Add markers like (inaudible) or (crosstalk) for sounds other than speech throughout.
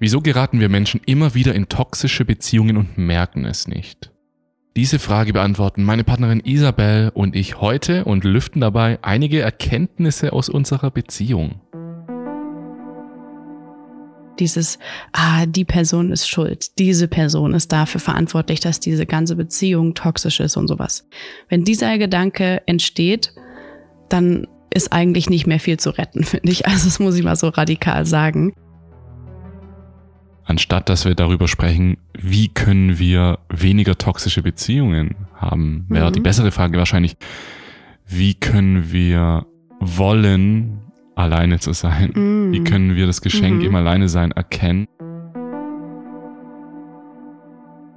Wieso geraten wir Menschen immer wieder in toxische Beziehungen und merken es nicht? Diese Frage beantworten meine Partnerin Isabel und ich heute und lüften dabei einige Erkenntnisse aus unserer Beziehung. Dieses, ah, die Person ist schuld, diese Person ist dafür verantwortlich, dass diese ganze Beziehung toxisch ist und sowas. Wenn dieser Gedanke entsteht, dann ist eigentlich nicht mehr viel zu retten, (laughs) finde ich. Also das muss ich mal so radikal sagen anstatt dass wir darüber sprechen, wie können wir weniger toxische Beziehungen haben, mhm. wäre die bessere Frage wahrscheinlich, wie können wir wollen, alleine zu sein? Mhm. Wie können wir das Geschenk mhm. im sein erkennen?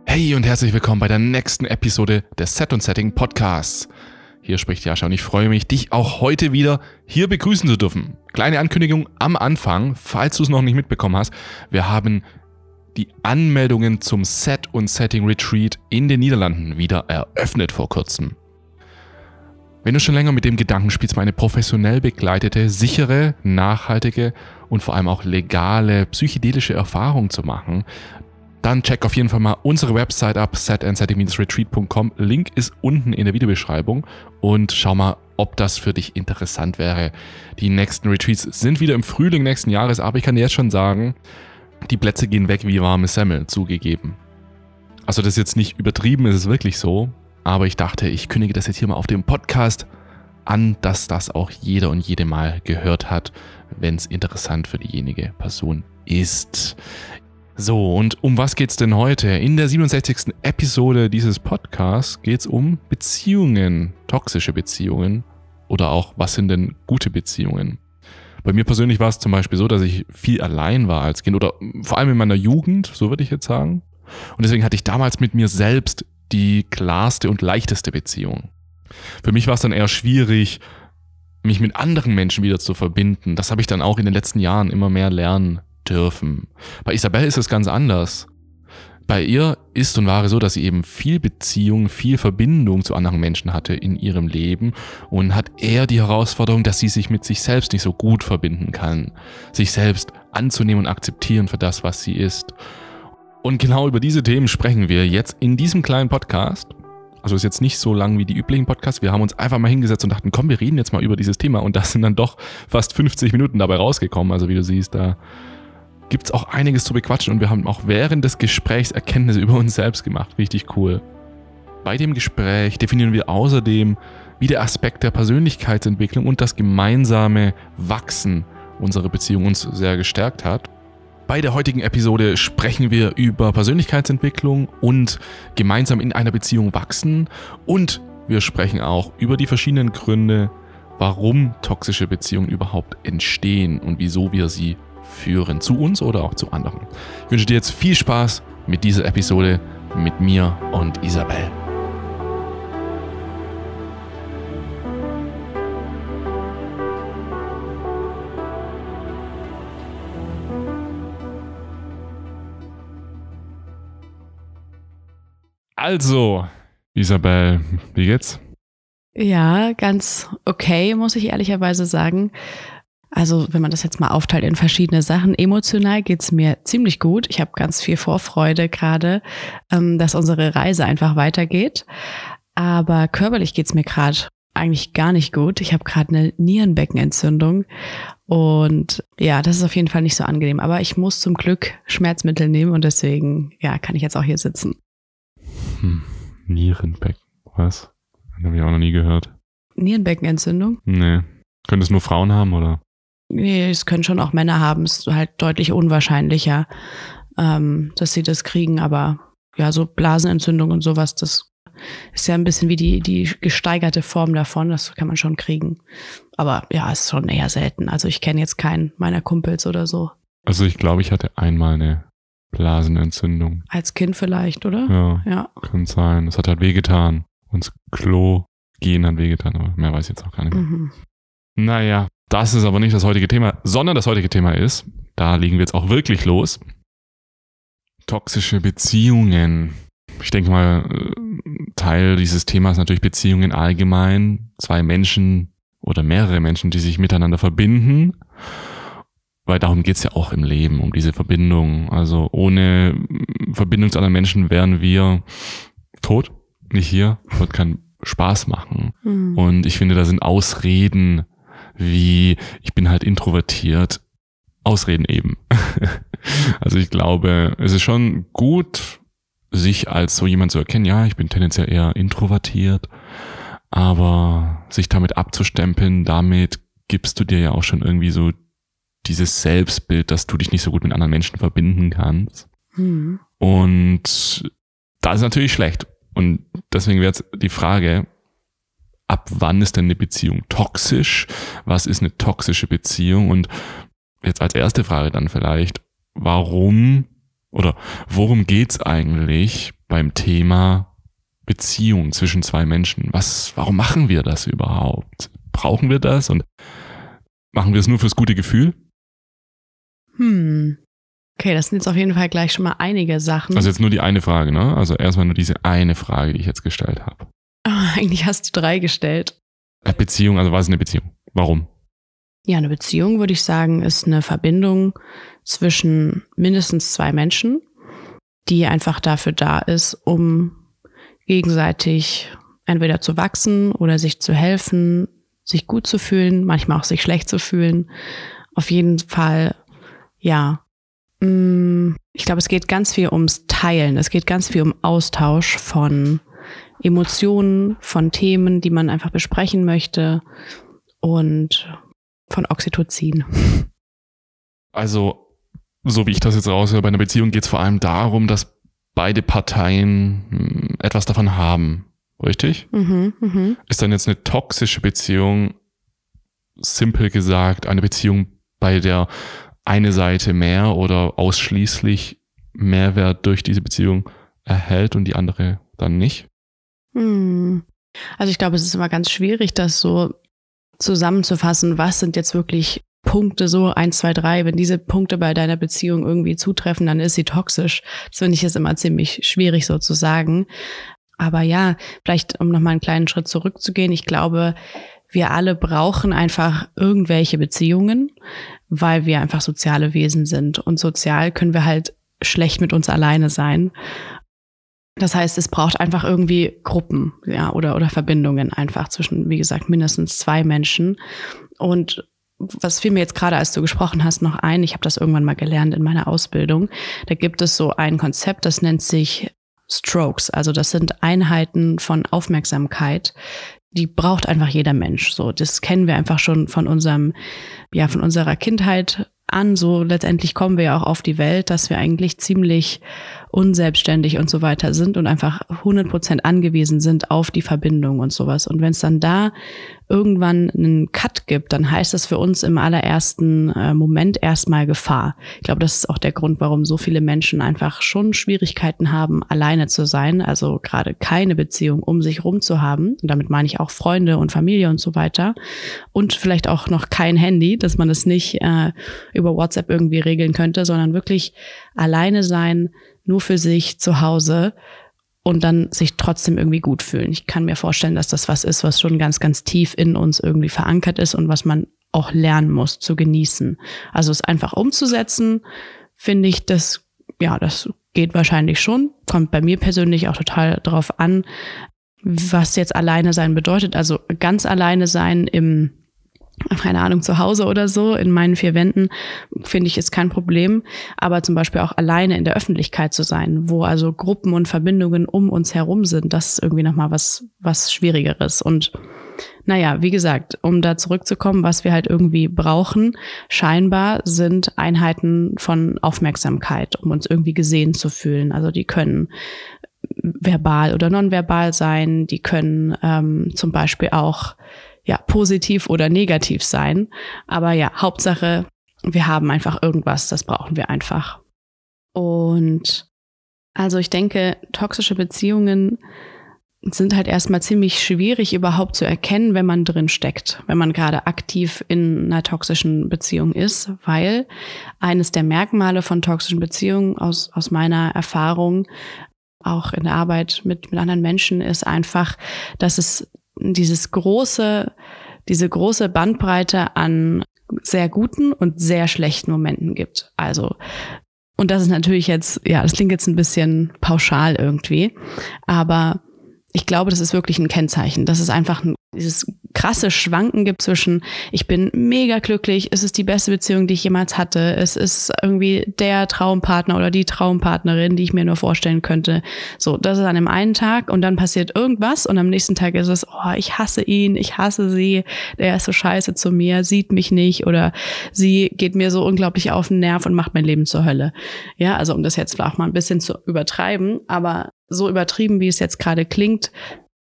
Hey und herzlich willkommen bei der nächsten Episode des Set und Setting Podcasts. Hier spricht Jascha und ich freue mich, dich auch heute wieder hier begrüßen zu dürfen. Kleine Ankündigung am Anfang, falls du es noch nicht mitbekommen hast. Wir haben die Anmeldungen zum Set und Setting Retreat in den Niederlanden wieder eröffnet vor kurzem. Wenn du schon länger mit dem Gedanken spielst, mal eine professionell begleitete, sichere, nachhaltige und vor allem auch legale psychedelische Erfahrung zu machen, dann check auf jeden Fall mal unsere Website ab, setandsetting-retreat.com. Link ist unten in der Videobeschreibung und schau mal, ob das für dich interessant wäre. Die nächsten Retreats sind wieder im Frühling nächsten Jahres, aber ich kann dir jetzt schon sagen, die Plätze gehen weg wie warme Semmel, zugegeben. Also das ist jetzt nicht übertrieben, es ist wirklich so. Aber ich dachte, ich kündige das jetzt hier mal auf dem Podcast an, dass das auch jeder und jede mal gehört hat, wenn es interessant für diejenige Person ist. So, und um was geht's denn heute? In der 67. Episode dieses Podcasts geht's um Beziehungen, toxische Beziehungen oder auch was sind denn gute Beziehungen? Bei mir persönlich war es zum Beispiel so, dass ich viel allein war als Kind oder vor allem in meiner Jugend, so würde ich jetzt sagen. Und deswegen hatte ich damals mit mir selbst die klarste und leichteste Beziehung. Für mich war es dann eher schwierig, mich mit anderen Menschen wieder zu verbinden. Das habe ich dann auch in den letzten Jahren immer mehr lernen dürfen. Bei Isabel ist es ganz anders. Bei ihr ist und war es so, dass sie eben viel Beziehung, viel Verbindung zu anderen Menschen hatte in ihrem Leben und hat eher die Herausforderung, dass sie sich mit sich selbst nicht so gut verbinden kann, sich selbst anzunehmen und akzeptieren für das, was sie ist. Und genau über diese Themen sprechen wir jetzt in diesem kleinen Podcast. Also ist jetzt nicht so lang wie die üblichen Podcasts. Wir haben uns einfach mal hingesetzt und dachten, komm, wir reden jetzt mal über dieses Thema. Und da sind dann doch fast 50 Minuten dabei rausgekommen. Also wie du siehst, da gibt es auch einiges zu bequatschen und wir haben auch während des Gesprächs Erkenntnisse über uns selbst gemacht. Richtig cool. Bei dem Gespräch definieren wir außerdem, wie der Aspekt der Persönlichkeitsentwicklung und das gemeinsame Wachsen unserer Beziehung uns sehr gestärkt hat. Bei der heutigen Episode sprechen wir über Persönlichkeitsentwicklung und gemeinsam in einer Beziehung wachsen und wir sprechen auch über die verschiedenen Gründe, warum toxische Beziehungen überhaupt entstehen und wieso wir sie führen, zu uns oder auch zu anderen. Ich wünsche dir jetzt viel Spaß mit dieser Episode mit mir und Isabel. Also, Isabel, wie geht's? Ja, ganz okay, muss ich ehrlicherweise sagen. Also wenn man das jetzt mal aufteilt in verschiedene Sachen, emotional geht es mir ziemlich gut. Ich habe ganz viel Vorfreude gerade, ähm, dass unsere Reise einfach weitergeht. Aber körperlich geht es mir gerade eigentlich gar nicht gut. Ich habe gerade eine Nierenbeckenentzündung und ja, das ist auf jeden Fall nicht so angenehm. Aber ich muss zum Glück Schmerzmittel nehmen und deswegen ja, kann ich jetzt auch hier sitzen. Hm, Nierenbecken, was? habe ich auch noch nie gehört. Nierenbeckenentzündung? Nee. Können es nur Frauen haben, oder? Nee, es können schon auch Männer haben, Es ist halt deutlich unwahrscheinlicher, ähm, dass sie das kriegen, aber ja, so Blasenentzündung und sowas, das ist ja ein bisschen wie die, die gesteigerte Form davon, das kann man schon kriegen. Aber ja, ist schon eher selten. Also ich kenne jetzt keinen meiner Kumpels oder so. Also ich glaube, ich hatte einmal eine Blasenentzündung. Als Kind vielleicht, oder? Ja, ja. kann sein. Es hat halt wehgetan. Uns Klo gehen dann wehgetan, aber mehr weiß ich jetzt auch gar nicht mehr. Mhm. Naja, das ist aber nicht das heutige Thema, sondern das heutige Thema ist, da legen wir jetzt auch wirklich los, toxische Beziehungen. Ich denke mal, äh, Teil dieses Themas natürlich Beziehungen allgemein. Zwei Menschen oder mehrere Menschen, die sich miteinander verbinden. Weil darum geht's ja auch im Leben, um diese Verbindung. Also ohne Verbindung zu anderen Menschen wären wir tot, nicht hier, wird keinen Spaß machen. Mhm. Und ich finde, da sind Ausreden wie ich bin halt introvertiert, Ausreden eben. (laughs) also ich glaube, es ist schon gut, sich als so jemand zu erkennen, ja, ich bin tendenziell eher introvertiert, aber sich damit abzustempeln, damit gibst du dir ja auch schon irgendwie so dieses Selbstbild, dass du dich nicht so gut mit anderen Menschen verbinden kannst. Mhm. Und das ist natürlich schlecht. Und deswegen wäre jetzt die Frage, ab wann ist denn eine Beziehung toxisch? Was ist eine toxische Beziehung? Und jetzt als erste Frage dann vielleicht, warum oder worum geht's eigentlich beim Thema Beziehung zwischen zwei Menschen? Was, warum machen wir das überhaupt? Brauchen wir das und machen wir es nur fürs gute Gefühl? Hm. Okay, das sind jetzt auf jeden Fall gleich schon mal einige Sachen. Also jetzt nur die eine Frage, ne? Also erstmal nur diese eine Frage, die ich jetzt gestellt habe. Ah, (laughs) eigentlich hast du drei gestellt. Äh, Beziehung, also war es eine Beziehung? Warum? Ja, eine Beziehung, würde ich sagen, ist eine Verbindung zwischen mindestens zwei Menschen, die einfach dafür da ist, um gegenseitig entweder zu wachsen oder sich zu helfen, sich gut zu fühlen, manchmal auch sich schlecht zu fühlen. Auf jeden Fall, ja. Mm, ich glaube, es geht ganz viel ums Teilen. Es geht ganz viel um Austausch von Emotionen, von Themen, die man einfach besprechen möchte und von Oxytocin. Also, so wie ich das jetzt raushöre, bei einer Beziehung geht es vor allem darum, dass beide Parteien hm, etwas davon haben. Richtig? Mhm, mh. Ist dann jetzt eine toxische Beziehung, simpel gesagt, eine Beziehung, bei der eine Seite mehr oder ausschließlich Mehrwert durch diese Beziehung erhält und die andere dann nicht? Hm. Also ich glaube, es ist immer ganz schwierig, das so zusammenzufassen, was sind jetzt wirklich Punkte, so eins, zwei, drei. Wenn diese Punkte bei deiner Beziehung irgendwie zutreffen, dann ist sie toxisch. Das finde ich jetzt immer ziemlich schwierig so zu sagen. Aber ja, vielleicht um nochmal einen kleinen Schritt zurückzugehen, ich glaube, wir alle brauchen einfach irgendwelche Beziehungen, weil wir einfach soziale Wesen sind. Und sozial können wir halt schlecht mit uns alleine sein. Das heißt, es braucht einfach irgendwie Gruppen, ja, oder, oder Verbindungen einfach zwischen, wie gesagt, mindestens zwei Menschen. Und was fiel mir jetzt gerade, als du gesprochen hast, noch ein, ich habe das irgendwann mal gelernt in meiner Ausbildung, da gibt es so ein Konzept, das nennt sich Strokes. Also das sind Einheiten von Aufmerksamkeit, die braucht einfach jeder Mensch. So, das kennen wir einfach schon von unserem, ja, von unserer Kindheit an. So letztendlich kommen wir ja auch auf die Welt, dass wir eigentlich ziemlich unselbstständig und so weiter sind und einfach 100 Prozent angewiesen sind auf die Verbindung und sowas. Und wenn es dann da irgendwann einen Cut gibt, dann heißt das für uns im allerersten äh, Moment erstmal Gefahr. Ich glaube, das ist auch der Grund, warum so viele Menschen einfach schon Schwierigkeiten haben, alleine zu sein, also gerade keine Beziehung um sich rum zu haben. Und damit meine ich auch Freunde und Familie und so weiter. Und vielleicht auch noch kein Handy, dass man es das nicht äh, über WhatsApp irgendwie regeln könnte, sondern wirklich alleine sein, nur für sich zu Hause und dann sich trotzdem irgendwie gut fühlen. Ich kann mir vorstellen, dass das was ist, was schon ganz, ganz tief in uns irgendwie verankert ist und was man auch lernen muss zu genießen. Also es einfach umzusetzen, finde ich, das, ja, das geht wahrscheinlich schon. Kommt bei mir persönlich auch total drauf an, was jetzt alleine sein bedeutet. Also ganz alleine sein im keine Ahnung, zu Hause oder so, in meinen vier Wänden, finde ich, ist kein Problem. Aber zum Beispiel auch alleine in der Öffentlichkeit zu sein, wo also Gruppen und Verbindungen um uns herum sind, das ist irgendwie nochmal was, was Schwierigeres. Und naja, wie gesagt, um da zurückzukommen, was wir halt irgendwie brauchen, scheinbar sind Einheiten von Aufmerksamkeit, um uns irgendwie gesehen zu fühlen. Also die können verbal oder nonverbal sein, die können ähm, zum Beispiel auch ja positiv oder negativ sein. Aber ja, Hauptsache, wir haben einfach irgendwas, das brauchen wir einfach. Und also ich denke, toxische Beziehungen sind halt erstmal ziemlich schwierig überhaupt zu erkennen, wenn man drin steckt, wenn man gerade aktiv in einer toxischen Beziehung ist, weil eines der Merkmale von toxischen Beziehungen aus, aus meiner Erfahrung auch in der Arbeit mit, mit anderen Menschen ist einfach, dass es dieses große, diese große Bandbreite an sehr guten und sehr schlechten Momenten gibt. Also, und das ist natürlich jetzt, ja, das klingt jetzt ein bisschen pauschal irgendwie, aber ich glaube, das ist wirklich ein Kennzeichen. Das ist einfach ein dieses krasse Schwanken gibt zwischen, ich bin mega glücklich, es ist die beste Beziehung, die ich jemals hatte, es ist irgendwie der Traumpartner oder die Traumpartnerin, die ich mir nur vorstellen könnte. So, das ist an dem einen Tag und dann passiert irgendwas und am nächsten Tag ist es, oh, ich hasse ihn, ich hasse sie, der ist so scheiße zu mir, sieht mich nicht oder sie geht mir so unglaublich auf den Nerv und macht mein Leben zur Hölle. Ja, also um das jetzt auch mal ein bisschen zu übertreiben, aber so übertrieben, wie es jetzt gerade klingt,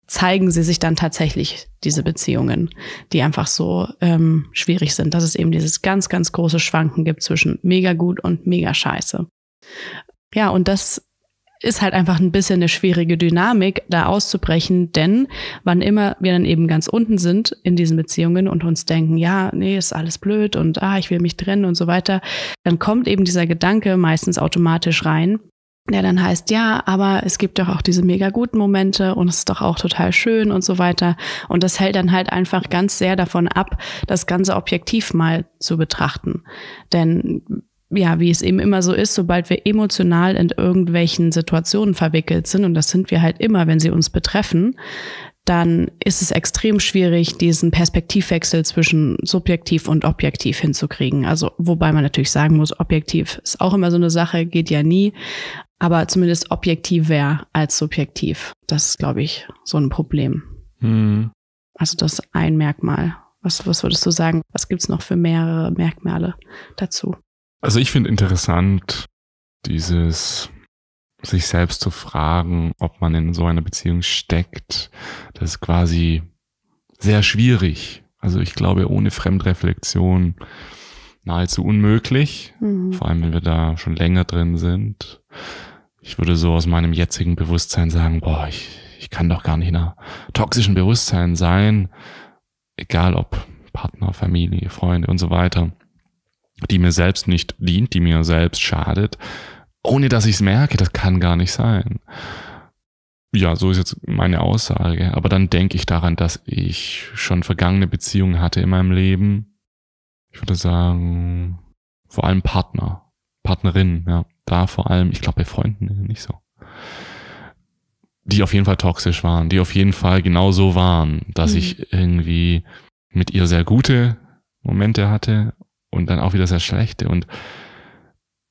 zeigen sie sich dann tatsächlich diese Beziehungen, die einfach so ähm, schwierig sind, dass es eben dieses ganz, ganz große Schwanken gibt zwischen mega gut und mega scheiße. Ja, und das ist halt einfach ein bisschen eine schwierige Dynamik, da auszubrechen, denn wann immer wir dann eben ganz unten sind in diesen Beziehungen und uns denken, ja, nee, ist alles blöd und ah, ich will mich trennen und so weiter, dann kommt eben dieser Gedanke meistens automatisch rein, der dann heißt, ja, aber es gibt doch auch diese mega guten Momente und es ist doch auch total schön und so weiter. Und das hält dann halt einfach ganz sehr davon ab, das Ganze objektiv mal zu betrachten. Denn ja, wie es eben immer so ist, sobald wir emotional in irgendwelchen Situationen verwickelt sind, und das sind wir halt immer, wenn sie uns betreffen, dann ist es extrem schwierig, diesen Perspektivwechsel zwischen subjektiv und objektiv hinzukriegen. Also, wobei man natürlich sagen muss, objektiv ist auch immer so eine Sache, geht ja nie aber zumindest objektiv wäre als subjektiv. Das ist, glaube ich, so ein Problem. Mhm. Also das ist ein Merkmal. Was, was würdest du sagen? Was gibt es noch für mehrere Merkmale dazu? Also ich finde interessant, dieses sich selbst zu fragen, ob man in so einer Beziehung steckt. Das ist quasi sehr schwierig. Also ich glaube, ohne Fremdreflexion nahezu unmöglich. Mhm. Vor allem, wenn wir da schon länger drin sind ich würde so aus meinem jetzigen Bewusstsein sagen, boah, ich, ich kann doch gar nicht in einer toxischen Bewusstsein sein, egal ob Partner, Familie, Freunde und so weiter, die mir selbst nicht dient, die mir selbst schadet, ohne dass ich es merke, das kann gar nicht sein. Ja, so ist jetzt meine Aussage. Aber dann denke ich daran, dass ich schon vergangene Beziehungen hatte in meinem Leben. Ich würde sagen, vor allem Partner, Partnerin, ja da vor allem, ich glaube bei Freunden ne, nicht so, die auf jeden Fall toxisch waren, die auf jeden Fall genau so waren, dass mhm. ich irgendwie mit ihr sehr gute Momente hatte und dann auch wieder sehr schlechte. Und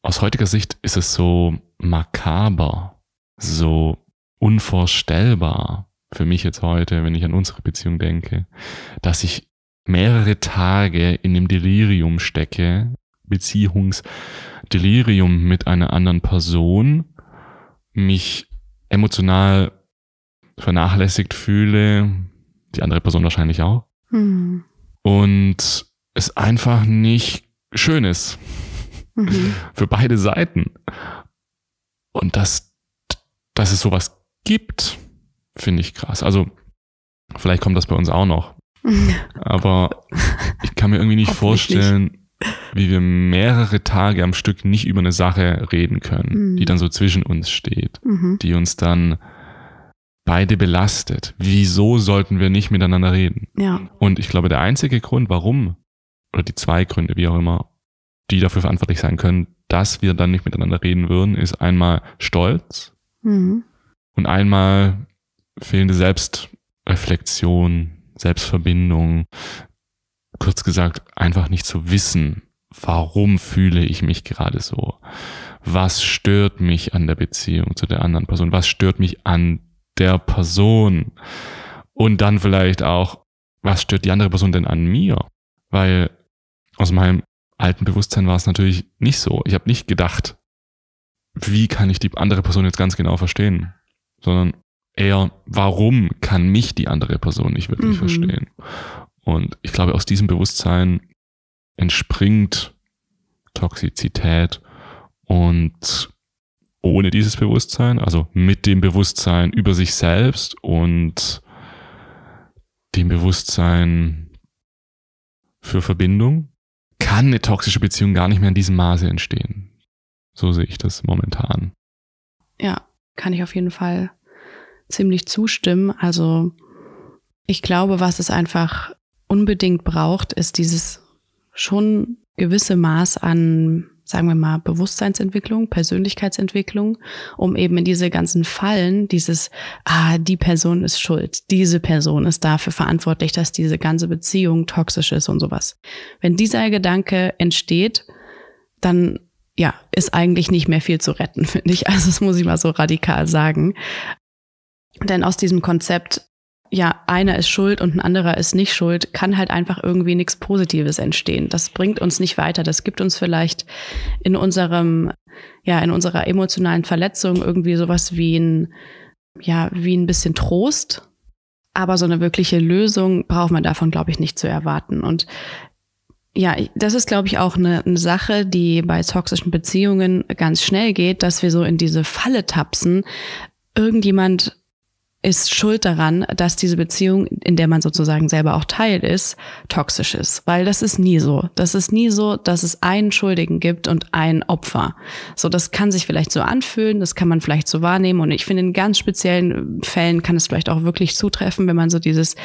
aus heutiger Sicht ist es so makaber, so unvorstellbar für mich jetzt heute, wenn ich an unsere Beziehung denke, dass ich mehrere Tage in dem Delirium stecke Beziehungsdelirium mit einer anderen Person mich emotional vernachlässigt fühle, die andere Person wahrscheinlich auch. Mhm. Und es einfach nicht schön ist. Mhm. (laughs) Für beide Seiten. Und dass, dass es sowas gibt, finde ich krass. Also, vielleicht kommt das bei uns auch noch. (laughs) Aber ich kann mir irgendwie nicht vorstellen, wie wir mehrere Tage am Stück nicht über eine Sache reden können, mhm. die dann so zwischen uns steht, mhm. die uns dann beide belastet. Wieso sollten wir nicht miteinander reden? Ja. Und ich glaube, der einzige Grund, warum, oder die zwei Gründe, wie auch immer, die dafür verantwortlich sein können, dass wir dann nicht miteinander reden würden, ist einmal Stolz mhm. und einmal fehlende Selbstreflexion, Selbstverbindung, kurz gesagt, einfach nicht zu wissen, warum fühle ich mich gerade so? Was stört mich an der Beziehung zu der anderen Person? Was stört mich an der Person? Und dann vielleicht auch, was stört die andere Person denn an mir? Weil aus meinem alten Bewusstsein war es natürlich nicht so. Ich habe nicht gedacht, wie kann ich die andere Person jetzt ganz genau verstehen, sondern eher, warum kann mich die andere Person nicht wirklich mhm. verstehen? Und ich glaube, aus diesem Bewusstsein entspringt Toxizität und ohne dieses Bewusstsein, also mit dem Bewusstsein über sich selbst und dem Bewusstsein für Verbindung, kann eine toxische Beziehung gar nicht mehr in diesem Maße entstehen. So sehe ich das momentan. Ja, kann ich auf jeden Fall ziemlich zustimmen. Also ich glaube, was es einfach unbedingt braucht, ist dieses schon gewisse Maß an, sagen wir mal, Bewusstseinsentwicklung, Persönlichkeitsentwicklung, um eben in diese ganzen Fallen, dieses, ah, die Person ist schuld, diese Person ist dafür verantwortlich, dass diese ganze Beziehung toxisch ist und sowas. Wenn dieser Gedanke entsteht, dann ja, ist eigentlich nicht mehr viel zu retten, (laughs) finde ich. Also das muss ich mal so radikal sagen. Denn aus diesem Konzept ja, einer ist schuld und ein anderer ist nicht schuld, kann halt einfach irgendwie nichts Positives entstehen. Das bringt uns nicht weiter. Das gibt uns vielleicht in unserem, ja, in unserer emotionalen Verletzung irgendwie sowas wie ein, ja, wie ein bisschen Trost. Aber so eine wirkliche Lösung braucht man davon, glaube ich, nicht zu erwarten. Und ja, das ist, glaube ich, auch eine, eine, Sache, die bei toxischen Beziehungen ganz schnell geht, dass wir so in diese Falle tapsen. Irgendjemand ist schuld daran, dass diese Beziehung, in der man sozusagen selber auch Teil ist, toxisch ist. Weil das ist nie so. Das ist nie so, dass es einen Schuldigen gibt und ein Opfer. So, das kann sich vielleicht so anfühlen, das kann man vielleicht so wahrnehmen. Und ich finde, in ganz speziellen Fällen kann es vielleicht auch wirklich zutreffen, wenn man so dieses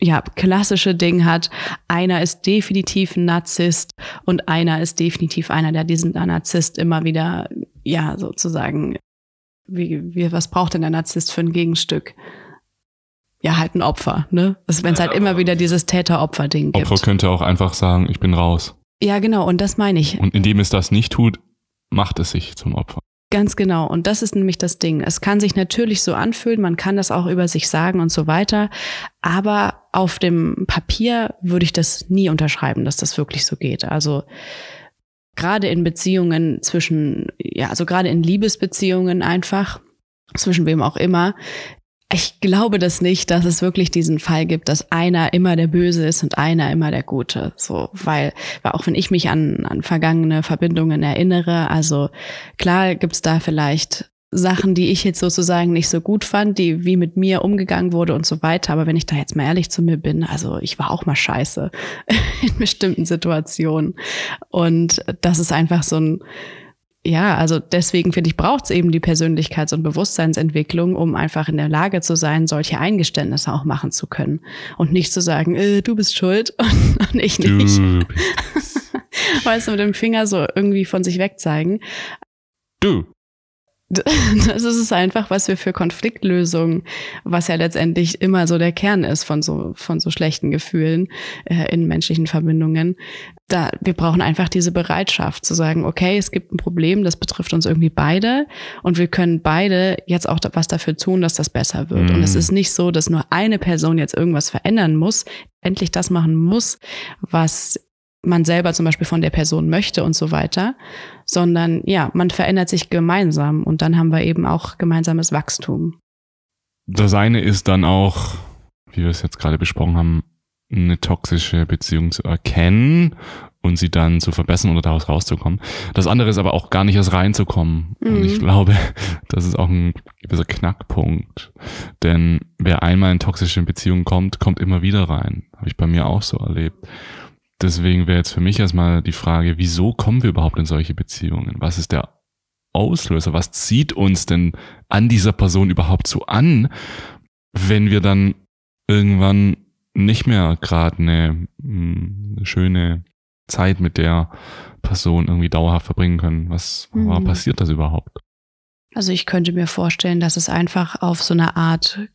ja, klassische Ding hat. Einer ist definitiv ein Narzisst und einer ist definitiv einer, der diesen Narzisst immer wieder, ja, sozusagen wie, wie, was braucht denn der Narzisst für ein Gegenstück? Ja, halt ein Opfer, ne? Also wenn es halt ja, halt immer wieder dieses Täter-Opfer-Ding gibt. Opfer könnte auch einfach sagen, ich bin raus. Ja, genau, und das meine ich. Und indem es das nicht tut, macht es sich zum Opfer. Ganz genau. Und das ist nämlich das Ding. Es kann sich natürlich so anfühlen, man kann das auch über sich sagen und so weiter. Aber auf dem Papier würde ich das nie unterschreiben, dass das wirklich so geht. Also gerade in Beziehungen zwischen, ja, also gerade in Liebesbeziehungen einfach, zwischen wem auch immer, ich glaube das nicht, dass es wirklich diesen Fall gibt, dass einer immer der Böse ist und einer immer der Gute. So, weil, weil auch wenn ich mich an, an vergangene Verbindungen erinnere, also klar gibt's da vielleicht Sachen, die ich jetzt sozusagen nicht so gut fand, die wie mit mir umgegangen wurde und so weiter. Aber wenn ich da jetzt mal ehrlich zu mir bin, also ich war auch mal scheiße (laughs) in bestimmten Situationen. Und das ist einfach so ein, ja, also deswegen finde ich, braucht es eben die Persönlichkeits- und Bewusstseinsentwicklung, um einfach in der Lage zu sein, solche Eingeständnisse auch machen zu können. Und nicht zu sagen, äh, du bist schuld (laughs) und, und ich nicht. (laughs) weißt du, mit dem Finger so irgendwie von sich wegzeigen. Du (laughs) das ist es einfach, was wir für Konfliktlösungen, was ja letztendlich immer so der Kern ist von so, von so schlechten Gefühlen äh, in menschlichen Verbindungen. Da, wir brauchen einfach diese Bereitschaft zu sagen, okay, es gibt ein Problem, das betrifft uns irgendwie beide und wir können beide jetzt auch was dafür tun, dass das besser wird. Mhm. Und es mhm. ist nicht so, dass nur eine Person jetzt irgendwas verändern muss, endlich das machen muss, was man selber zum Beispiel von der Person möchte und so weiter, sondern ja, man verändert sich gemeinsam und dann haben wir eben auch gemeinsames Wachstum. Das eine ist dann auch, wie wir es jetzt gerade besprochen haben, eine toxische Beziehung zu erkennen und sie dann zu verbessern oder daraus rauszukommen. Das andere ist aber auch gar nicht erst reinzukommen. Mhm. Und ich mhm. glaube, (laughs) das ist auch ein gewisser Knackpunkt. Denn wer einmal in toxische Beziehungen kommt, kommt immer wieder rein. Habe ich bei mir auch so erlebt deswegen wäre jetzt für mich erstmal die Frage, wieso kommen wir überhaupt in solche Beziehungen? Was ist der Auslöser? Was zieht uns denn an dieser Person überhaupt so an, wenn wir dann irgendwann nicht mehr gerade eine, hm, eine, schöne Zeit mit der Person irgendwie dauerhaft verbringen können? Was mhm. warum passiert das überhaupt? Also ich könnte mir vorstellen, dass es einfach auf so einer Art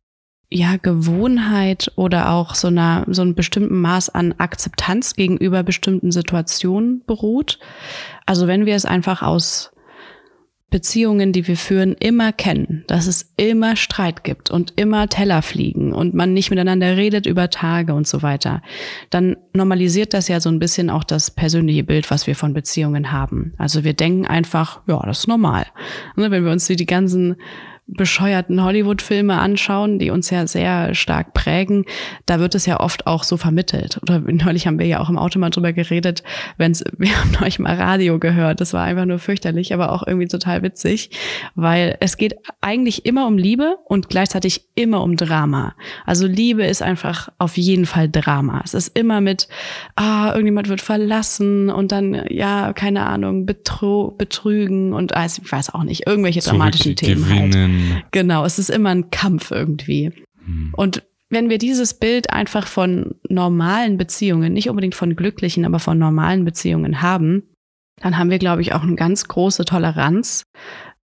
ja, Gewohnheit oder auch so einer, so einem bestimmten Maß an Akzeptanz gegenüber bestimmten Situationen beruht. Also wenn wir es einfach aus Beziehungen, die wir führen, immer kennen, dass es immer Streit gibt und immer Teller fliegen und man nicht miteinander redet über Tage und so weiter, dann normalisiert das ja so ein bisschen auch das persönliche Bild, was wir von Beziehungen haben. Also wir denken einfach, ja, das ist normal. Ne, wenn wir uns die ganzen bescheuerten Hollywood-Filme anschauen, die uns ja sehr stark prägen, da wird es ja oft auch so vermittelt. Oder (laughs) neulich haben wir ja auch im Auto mal drüber geredet, wenn's, (laughs) wir haben neulich mal Radio gehört. Das war einfach nur fürchterlich, aber auch irgendwie total witzig, weil es geht eigentlich immer um Liebe und gleichzeitig immer um Drama. Also Liebe ist einfach auf jeden Fall Drama. Es ist immer mit, ah, irgendjemand wird verlassen und dann, ja, keine Ahnung, betro betrügen und, ah, ich weiß auch nicht, irgendwelche dramatischen Themen halt. Hm. Genau, es ist immer ein Kampf irgendwie. Mhm. Und wenn wir dieses Bild einfach von normalen Beziehungen, nicht unbedingt von glücklichen, aber von normalen Beziehungen haben, dann haben wir, glaube ich, auch eine ganz große Toleranz,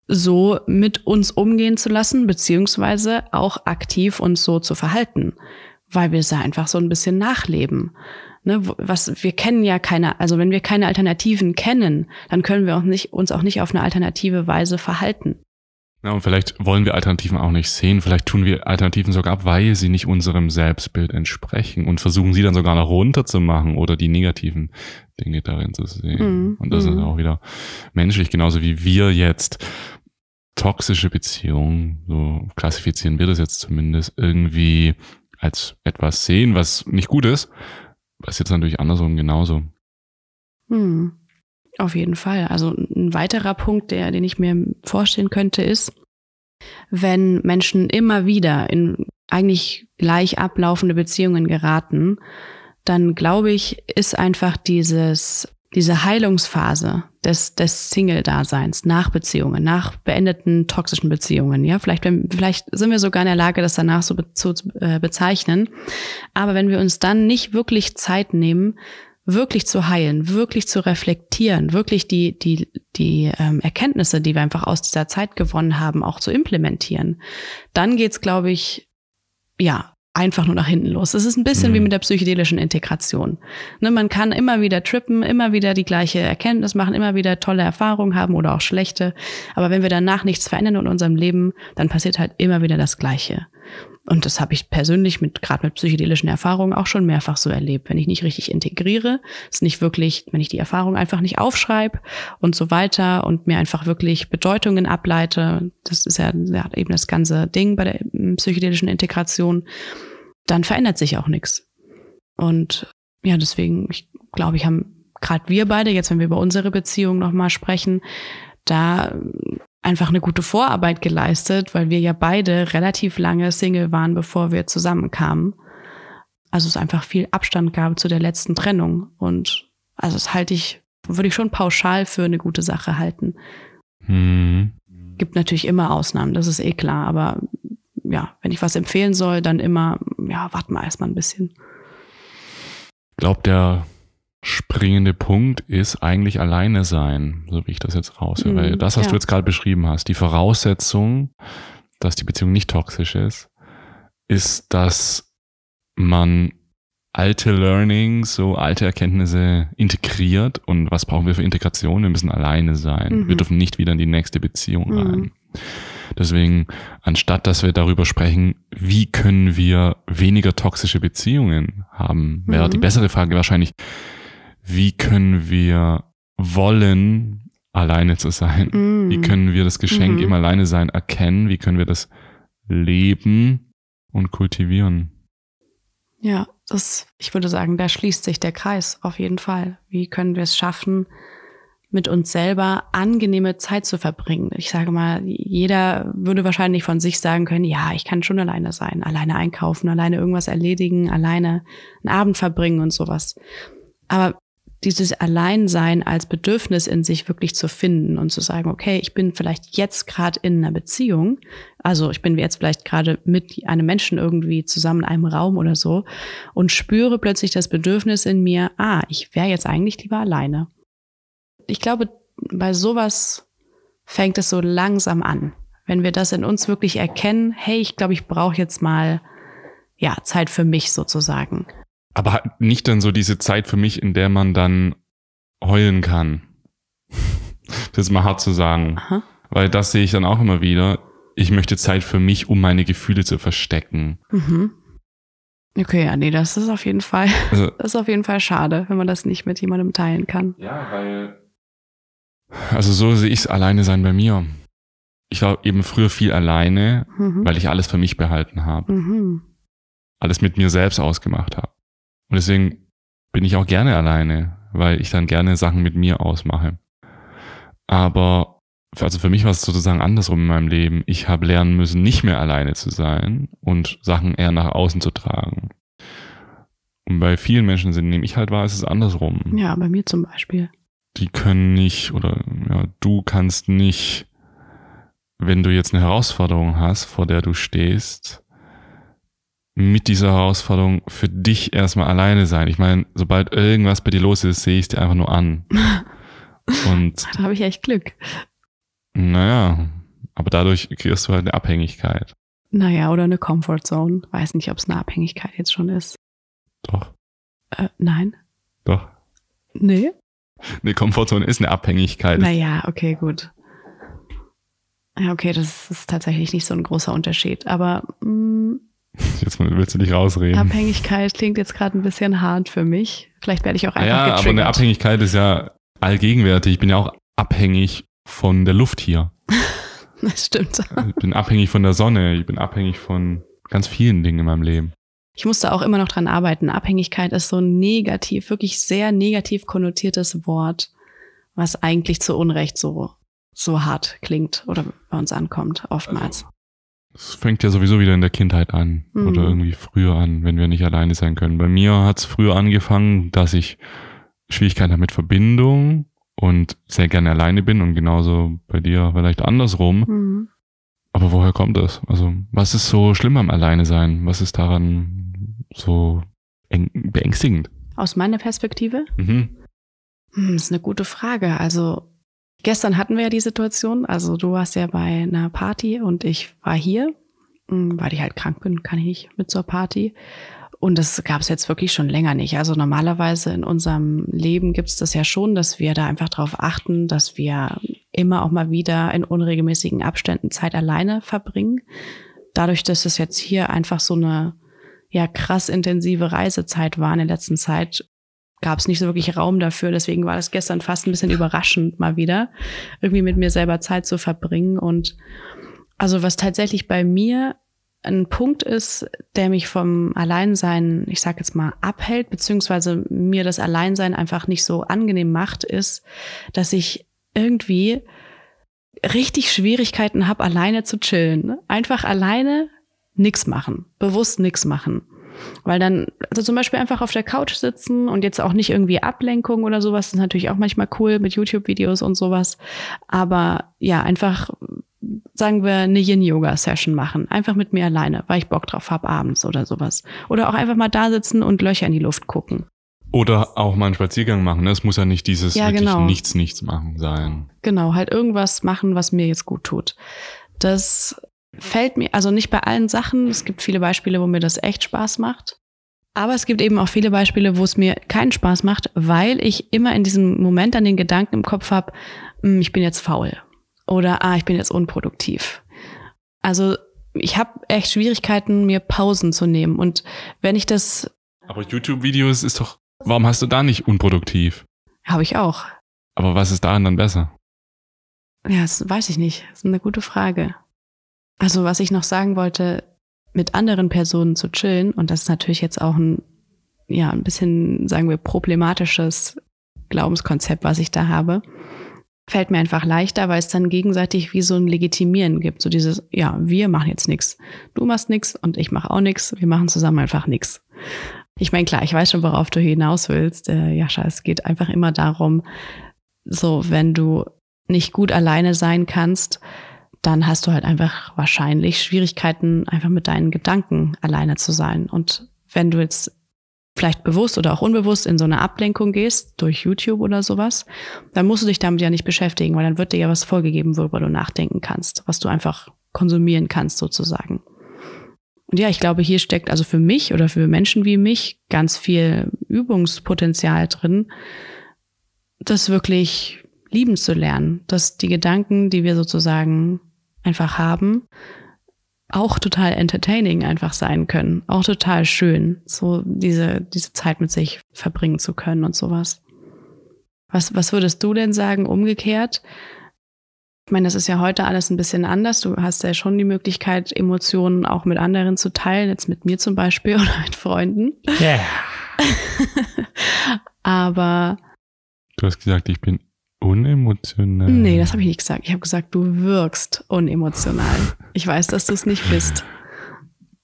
so mit uns umgehen zu lassen, beziehungsweise auch aktiv uns so zu verhalten, weil wir es einfach so ein bisschen nachleben. Ne, was wir kennen ja keine, also wenn wir keine Alternativen kennen, dann können wir auch nicht, uns auch nicht auf eine alternative Weise verhalten. Ja, und vielleicht wollen wir Alternativen auch nicht sehen. Vielleicht tun wir Alternativen sogar ab, weil sie nicht unserem Selbstbild entsprechen und versuchen sie dann sogar noch runterzumachen oder die negativen Dinge darin zu sehen. Mhm. Und das mhm. ist auch wieder menschlich, genauso wie wir jetzt toxische Beziehungen, so klassifizieren wir das jetzt zumindest, irgendwie als etwas sehen, was nicht gut ist, was jetzt natürlich andersrum genauso. Mhm. Auf jeden Fall. Also ein weiterer Punkt, der, den ich mir vorstellen könnte, ist, wenn Menschen immer wieder in eigentlich gleich ablaufende Beziehungen geraten, dann glaube ich, ist einfach dieses, diese Heilungsphase des, des Single-Daseins nach Beziehungen, nach beendeten toxischen Beziehungen. Ja, vielleicht, wenn, vielleicht sind wir sogar in der Lage, das danach so be zu äh, bezeichnen. Aber wenn wir uns dann nicht wirklich Zeit nehmen, wirklich zu heilen, wirklich zu reflektieren, wirklich die, die, die ähm, Erkenntnisse, die wir einfach aus dieser Zeit gewonnen haben, auch zu implementieren, dann geht's, glaube ich, ja, einfach nur nach hinten los. Es ist ein bisschen mhm. wie mit der psychedelischen Integration. Ne, man kann immer wieder trippen, immer wieder die gleiche Erkenntnis machen, immer wieder tolle Erfahrungen haben oder auch schlechte. Aber wenn wir danach nichts verändern in unserem Leben, dann passiert halt immer wieder das Gleiche. Und das habe ich persönlich mit gerade mit psychedelischen Erfahrungen auch schon mehrfach so erlebt. Wenn ich nicht richtig integriere, ist nicht wirklich, wenn ich die Erfahrung einfach nicht aufschreibe und so weiter und mir einfach wirklich Bedeutungen ableite, das ist ja, ja eben das ganze Ding bei der hm, psychedelischen Integration, dann verändert sich auch nichts. Und ja, deswegen, ich glaube, ich haben gerade wir beide, jetzt wenn wir über unsere Beziehung nochmal sprechen, da äh, einfach eine gute Vorarbeit geleistet, weil wir ja beide relativ lange Single waren, bevor wir zusammenkamen. Also es einfach viel Abstand gab zu der letzten Trennung. Und also das halte ich, würde ich schon pauschal für eine gute Sache halten. Mhm. Gibt natürlich immer Ausnahmen, das ist eh klar, aber ja, wenn ich was empfehlen soll, dann immer, ja, warten wir erstmal ein bisschen. Glaubt der springende Punkt ist eigentlich alleine sein, so wie ich das jetzt raushöre. Mhm, das, was ja. du jetzt gerade beschrieben hast, die Voraussetzung, dass die Beziehung nicht toxisch ist, ist, dass man alte Learnings, so alte Erkenntnisse integriert und was brauchen wir für Integration? Wir müssen alleine sein. Mhm. Wir dürfen nicht wieder in die nächste Beziehung mhm. rein. Deswegen, anstatt dass wir darüber sprechen, wie können wir weniger toxische Beziehungen haben, wäre die mhm. bessere Frage wahrscheinlich, wie können wir wollen, alleine zu sein? Mm. Wie können wir das Geschenk mm im Alleine sein erkennen? Wie können wir das leben und kultivieren? Ja, das, ich würde sagen, da schließt sich der Kreis auf jeden Fall. Wie können wir es schaffen, mit uns selber angenehme Zeit zu verbringen. Ich sage mal, jeder würde wahrscheinlich von sich sagen können, ja, ich kann schon alleine sein, alleine einkaufen, alleine irgendwas erledigen, alleine einen Abend verbringen und sowas. Aber dieses Alleinsein als Bedürfnis in sich wirklich zu finden und zu sagen, okay, ich bin vielleicht jetzt gerade in einer Beziehung, also ich bin jetzt vielleicht gerade mit einem Menschen irgendwie zusammen in einem Raum oder so und spüre plötzlich das Bedürfnis in mir, ah, ich wäre jetzt eigentlich lieber alleine. Ich glaube, bei sowas fängt es so langsam an. Wenn wir das in uns wirklich erkennen, hey, ich glaube, ich brauche jetzt mal ja, Zeit für mich sozusagen aber nicht dann so diese Zeit für mich, in der man dann heulen kann. das ist mal hart zu sagen. Aha. Weil das sehe ich dann auch immer wieder. Ich möchte Zeit für mich, um meine Gefühle zu verstecken. Mhm. Okay, ja, nee, das ist auf jeden Fall, also, (laughs) das ist auf jeden Fall schade, wenn man das nicht mit jemandem teilen kann. Ja, weil. Also so sehe ich es alleine sein bei mir. Ich war eben früher viel alleine, mhm. weil ich alles für mich behalten habe. Mhm. Alles mit mir selbst ausgemacht habe. Und deswegen bin ich auch gerne alleine, weil ich dann gerne Sachen mit mir ausmache. Aber also für mich war es sozusagen andersrum in meinem Leben. Ich habe lernen müssen, nicht mehr alleine zu sein und Sachen eher nach außen zu tragen. Und bei vielen Menschen, sind, nehme ich halt wahr, ist es andersrum. Ja, bei mir zum Beispiel. Die können nicht oder ja, du kannst nicht, wenn du jetzt eine Herausforderung hast, vor der du stehst, mit dieser Herausforderung für dich erstmal alleine sein. Ich meine, sobald irgendwas bei dir los ist, sehe ich es dir einfach nur an. (laughs) Und da habe ich echt Glück. Naja, aber dadurch kriegst du halt eine Abhängigkeit. Naja, oder eine Comfortzone. Weiß nicht, ob es eine Abhängigkeit jetzt schon ist. Doch. Äh, nein. Doch. Nee. Eine Comfort ist eine Abhängigkeit. Naja, okay, gut. Ja, okay, das ist tatsächlich nicht so ein großer Unterschied. Aber mh, mm, (laughs) Jetzt willst du dich rausreden. Abhängigkeit klingt jetzt gerade ein bisschen hart für mich. Vielleicht werde ich auch einfach Ja, getriggert. aber eine Abhängigkeit ist ja allgegenwärtig. Ich bin ja auch abhängig von der Luft hier. (laughs) das stimmt. Ich bin abhängig von der Sonne. Ich bin abhängig von ganz vielen Dingen in meinem Leben. Ich musste auch immer noch dran arbeiten. Abhängigkeit ist so ein negativ, wirklich sehr negativ konnotiertes Wort, was eigentlich zu Unrecht so, so hart klingt oder bei uns ankommt, oftmals. Also es fängt ja sowieso wieder in der Kindheit an mhm. oder irgendwie früher an, wenn wir nicht alleine sein können. Bei mir hat es früher angefangen, dass ich Schwierigkeiten habe mit Verbindung und sehr gerne alleine bin und genauso bei dir vielleicht andersrum. Mhm. Aber woher kommt das? Also was ist so schlimm am Alleine sein? Was ist daran so beängstigend? Aus meiner Perspektive? Mhm. Hm, ist eine gute Frage. Also Gestern hatten wir ja die Situation, also du warst ja bei einer Party und ich war hier, hm, weil ich halt krank bin, kann ich nicht mit zur Party. Und das gab es jetzt wirklich schon länger nicht. Also normalerweise in unserem Leben gibt es das ja schon, dass wir da einfach drauf achten, dass wir immer auch mal wieder in unregelmäßigen Abständen Zeit alleine verbringen. Dadurch, dass es jetzt hier einfach so eine ja krass intensive Reisezeit war in der letzten Zeit, gab es nicht so wirklich Raum dafür. Deswegen war das gestern fast ein bisschen überraschend mal wieder, irgendwie mit mir selber Zeit zu verbringen. Und also was tatsächlich bei mir ein Punkt ist, der mich vom Alleinsein, ich sag jetzt mal, abhält, beziehungsweise mir das Alleinsein einfach nicht so angenehm macht, ist, dass ich irgendwie richtig Schwierigkeiten habe, alleine zu chillen. Einfach alleine nichts machen, bewusst nichts machen. Weil dann, also zum Beispiel einfach auf der Couch sitzen und jetzt auch nicht irgendwie Ablenkung oder sowas, ist natürlich auch manchmal cool mit YouTube-Videos und sowas. Aber ja, einfach, sagen wir, eine Yin-Yoga-Session machen. Einfach mit mir alleine, weil ich Bock drauf habe abends oder sowas. Oder auch einfach mal da sitzen und Löcher in die Luft gucken. Oder auch mal einen Spaziergang machen. Ne? Es muss ja nicht dieses ja, wirklich genau. nichts, nichts machen sein. Genau, halt irgendwas machen, was mir jetzt gut tut. Das fällt mir, also nicht bei allen Sachen, es gibt viele Beispiele, wo mir das echt Spaß macht. Aber es gibt eben auch viele Beispiele, wo es mir keinen Spaß macht, weil ich immer in diesem Moment an den Gedanken im Kopf habe, hm, ich bin jetzt faul oder ah, ich bin jetzt unproduktiv. Also ich habe echt Schwierigkeiten, mir Pausen zu nehmen. Und wenn ich das. Aber YouTube-Videos ist doch. Warum hast du da nicht unproduktiv? Habe ich auch. Aber was ist daran dann besser? Ja, das weiß ich nicht. Das ist eine gute Frage. Also was ich noch sagen wollte, mit anderen Personen zu chillen, und das ist natürlich jetzt auch ein, ja, ein bisschen, sagen wir, problematisches Glaubenskonzept, was ich da habe, fällt mir einfach leichter, weil es dann gegenseitig wie so ein Legitimieren gibt. So dieses, ja, wir machen jetzt nichts. Du machst nichts und ich mache auch nichts. Wir machen zusammen einfach nichts. Ich meine, klar, ich weiß schon, worauf du hinaus willst. Äh, Jascha, es geht einfach immer darum, so, wenn du nicht gut alleine sein kannst, dann hast du halt einfach wahrscheinlich Schwierigkeiten, einfach mit deinen Gedanken alleine zu sein. Und wenn du jetzt vielleicht bewusst oder auch unbewusst in so eine Ablenkung gehst, durch YouTube oder sowas, dann musst du dich damit ja nicht beschäftigen, weil dann wird dir ja was vorgegeben, worüber du nachdenken kannst, was du einfach konsumieren kannst sozusagen. Und ja, ich glaube, hier steckt also für mich oder für Menschen wie mich ganz viel Übungspotenzial drin, das wirklich lieben zu lernen, dass die Gedanken, die wir sozusagen einfach haben, auch total entertaining einfach sein können, auch total schön, so diese, diese Zeit mit sich verbringen zu können und sowas. Was, was würdest du denn sagen, umgekehrt? Ich meine, das ist ja heute alles ein bisschen anders. Du hast ja schon die Möglichkeit, Emotionen auch mit anderen zu teilen, jetzt mit mir zum Beispiel (laughs) oder mit Freunden. Yeah. (laughs) Aber. Du hast gesagt, ich bin Unemotional? Nee, das habe ich nicht gesagt. Ich habe gesagt, du wirkst unemotional. ich weiß, dass du es nicht bist.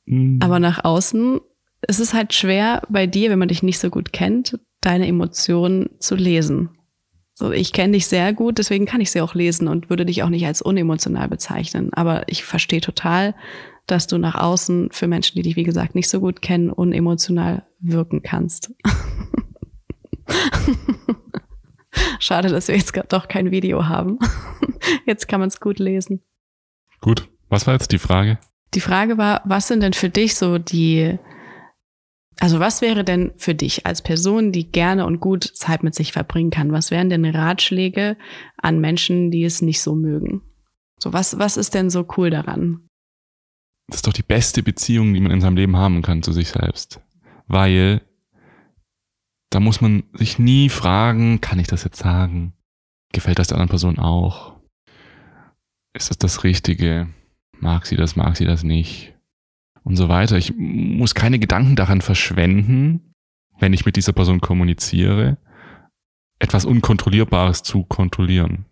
Hm. Aber nach außen es ist halt schwer bei dir, wenn man dich nicht so gut kennt, deine Emotionen zu lesen. So, ich kenne dich sehr gut, deswegen kann ich sie auch lesen und würde dich auch nicht als unemotional bezeichnen. Aber ich verstehe total, dass du nach außen für Menschen, die dich wie gesagt nicht so gut kennen, unemotional wirken kannst. (laughs) Schade, dass wir jetzt gerade doch kein Video haben. (laughs) Jetzt kann man es gut lesen. Gut. Was war jetzt die Frage? Die Frage war, was sind denn für dich so die, also was wäre denn für dich als Person, die gerne und gut Zeit mit sich verbringen kann, was wären denn Ratschläge an Menschen, die es nicht so mögen? So was, was ist denn so cool daran? Das ist doch die beste Beziehung, die man in seinem Leben haben kann zu sich selbst. Weil da muss man sich nie fragen, kann ich das jetzt sagen? Gefällt das der anderen Person auch? Ist das das Richtige? Mag sie das, mag sie das nicht? Und so weiter. Ich muss keine Gedanken daran verschwenden, wenn ich mit dieser Person kommuniziere, etwas Unkontrollierbares zu kontrollieren.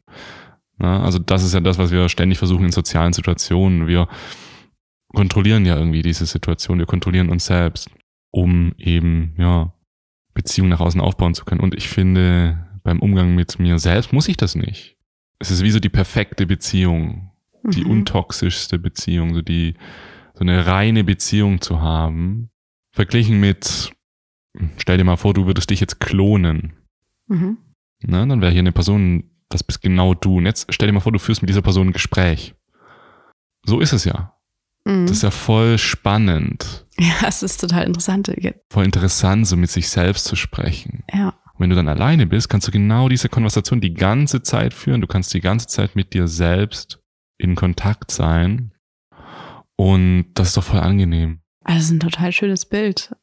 Ja, also das ist ja das, was wir ständig versuchen in sozialen Situationen. Wir kontrollieren ja irgendwie diese Situation, wir kontrollieren uns selbst, um eben ja Beziehung nach außen aufbauen zu können. Und ich finde, beim Umgang mit mir selbst muss ich das nicht. Es ist wie so die perfekte Beziehung, die mhm. untoxischste Beziehung, so die, so eine reine Beziehung zu haben, verglichen mit, stell dir mal vor, du würdest dich jetzt klonen. Mhm. Na, ne, dann wäre hier eine Person, das bist genau du. Und jetzt stell dir mal vor, du führst mit dieser Person ein Gespräch. So ist es ja. Mhm. Das ist ja voll spannend. Ja, es ist total interessant. Voll interessant, so mit sich selbst zu sprechen. Ja. Und wenn du dann alleine bist, kannst du genau diese Konversation die ganze Zeit führen. Du kannst die ganze Zeit mit dir selbst in Kontakt sein. Und das ist doch voll angenehm. Also ist ein total schönes Bild.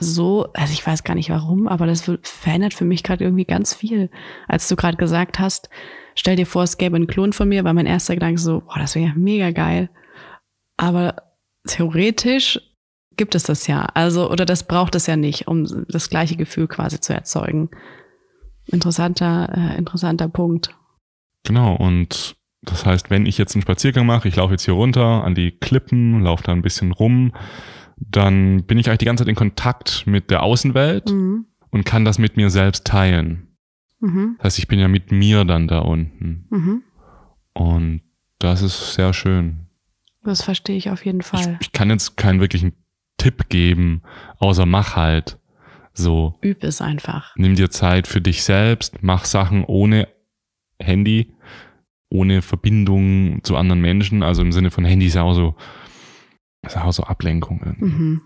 So, also ich weiß gar nicht warum, aber das verändert für mich gerade irgendwie ganz viel. Als du gerade gesagt hast, stell dir vor, es gäbe einen Klon von mir, war mein erster Gedanke so, boah, das wäre ja mega geil. Aber theoretisch gibt es das ja. Also, oder das braucht es ja nicht, um das gleiche Gefühl quasi zu erzeugen. Interessanter, äh, interessanter Punkt. Genau, und das heißt, wenn ich jetzt einen Spaziergang mache, ich laufe jetzt hier runter an die Klippen, laufe da ein bisschen rum, dann bin ich eigentlich die ganze Zeit in Kontakt mit der Außenwelt mhm. und kann das mit mir selbst teilen. Mhm. Das heißt, ich bin ja mit mir dann da unten. Mhm. Und das ist sehr schön. Das verstehe ich auf jeden Fall. Ich, ich kann jetzt keinen wirklichen Tipp geben, außer mach halt. So. Üb es einfach. Nimm dir Zeit für dich selbst, mach Sachen ohne Handy, ohne Verbindung zu anderen Menschen. Also im Sinne von Handy ist auch so, ist auch so Ablenkung. Mhm.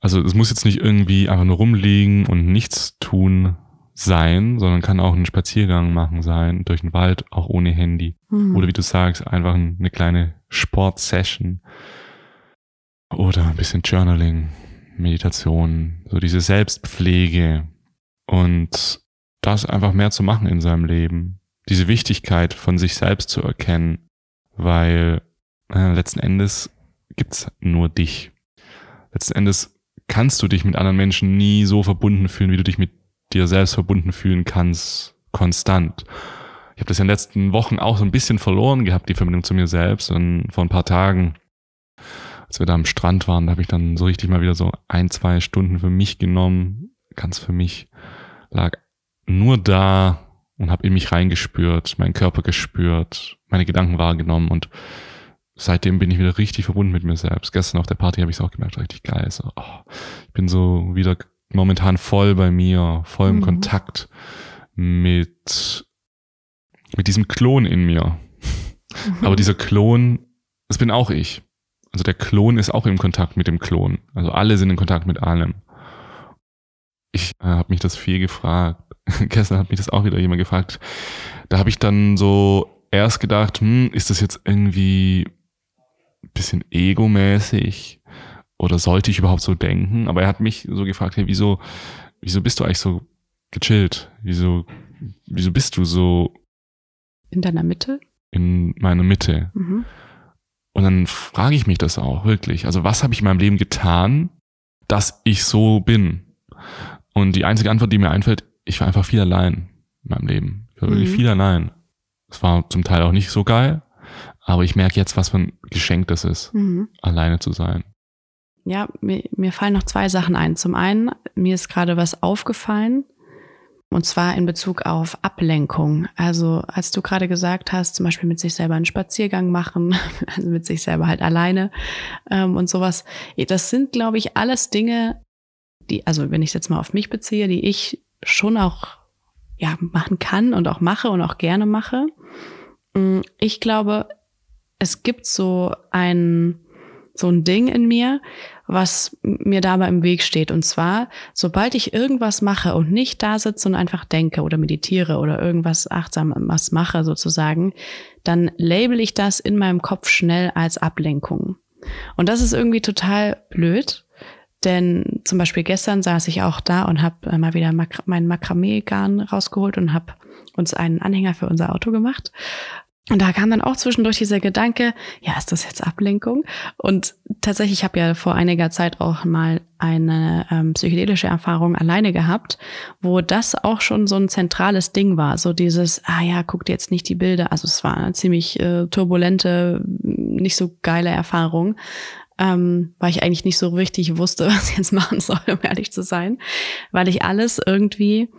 Also es muss jetzt nicht irgendwie einfach nur rumliegen und nichts tun sein, sondern kann auch ein Spaziergang machen sein, durch den Wald, auch ohne Handy. Mhm. Oder wie du sagst, einfach eine kleine Sportsession oder ein bisschen Journaling, Meditation, so diese Selbstpflege und das einfach mehr zu machen in seinem Leben, diese Wichtigkeit von sich selbst zu erkennen, weil äh, letzten Endes gibt es nur dich. Letzten Endes kannst du dich mit anderen Menschen nie so verbunden fühlen, wie du dich mit dir selbst verbunden fühlen kannst, konstant ich habe das in den letzten Wochen auch so ein bisschen verloren gehabt, die Verbindung zu mir selbst. Und vor ein paar Tagen, als wir da am Strand waren, da habe ich dann so richtig mal wieder so ein, zwei Stunden für mich genommen, ganz für mich, lag nur da und habe in mich reingespürt, meinen Körper gespürt, meine Gedanken wahrgenommen und seitdem bin ich wieder richtig verbunden mit mir selbst. Gestern auf der Party habe ich es auch gemerkt, richtig geil. So, oh, ich bin so wieder momentan voll bei mir, voll im mhm. Kontakt mit mit diesem Klon in mir. Mhm. Aber dieser Klon, das bin auch ich. Also der Klon ist auch im Kontakt mit dem Klon. Also alle sind in Kontakt mit allem. Ich äh, habe mich das viel gefragt. (laughs) Gestern hat mich das auch wieder jemand gefragt. Da habe ich dann so erst gedacht, hm, ist das jetzt irgendwie ein bisschen egomäßig oder sollte ich überhaupt so denken? Aber er hat mich so gefragt, hey, wieso, wieso bist du eigentlich so gechillt? Wieso, wieso bist du so in deiner Mitte? In meiner Mitte. Mhm. Und dann frage ich mich das auch wirklich. Also was habe ich in meinem Leben getan, dass ich so bin? Und die einzige Antwort, die mir einfällt, ich war einfach viel allein in meinem Leben. Ich war mhm. wirklich viel allein. Es war zum Teil auch nicht so geil, aber ich merke jetzt, was für ein Geschenk das ist, mhm. alleine zu sein. Ja, mir, mir fallen noch zwei Sachen ein. Zum einen, mir ist gerade was aufgefallen, und zwar in Bezug auf Ablenkung. Also als du gerade gesagt hast, zum Beispiel mit sich selber einen Spaziergang machen, (laughs) also mit sich selber halt alleine ähm, und sowas. Das sind, glaube ich, alles Dinge, die, also wenn ich es jetzt mal auf mich beziehe, die ich schon auch ja, machen kann und auch mache und auch gerne mache. Mm, ich glaube, es gibt so ein, so ein Ding in mir, was mir dabei im Weg steht. Und zwar, sobald ich irgendwas mache und nicht da sitze und einfach denke oder meditiere oder irgendwas achtsam was mache sozusagen, dann label ich das in meinem Kopf schnell als Ablenkung. Und das ist irgendwie total blöd, denn zum Beispiel gestern saß ich auch da und habe mal wieder Mak mein Makramee-Garn rausgeholt und habe uns einen Anhänger für unser Auto gemacht. Und da kam dann auch zwischendurch dieser Gedanke, ja, ist das jetzt Ablenkung? Und tatsächlich, ich habe ja vor einiger Zeit auch mal eine ähm, psychedelische Erfahrung alleine gehabt, wo das auch schon so ein zentrales Ding war. So dieses, ah ja, guck dir jetzt nicht die Bilder. Also es war eine ziemlich äh, turbulente, nicht so geile Erfahrung, ähm, weil ich eigentlich nicht so richtig wusste, (laughs) was ich jetzt machen soll, um ehrlich zu sein, weil ich alles irgendwie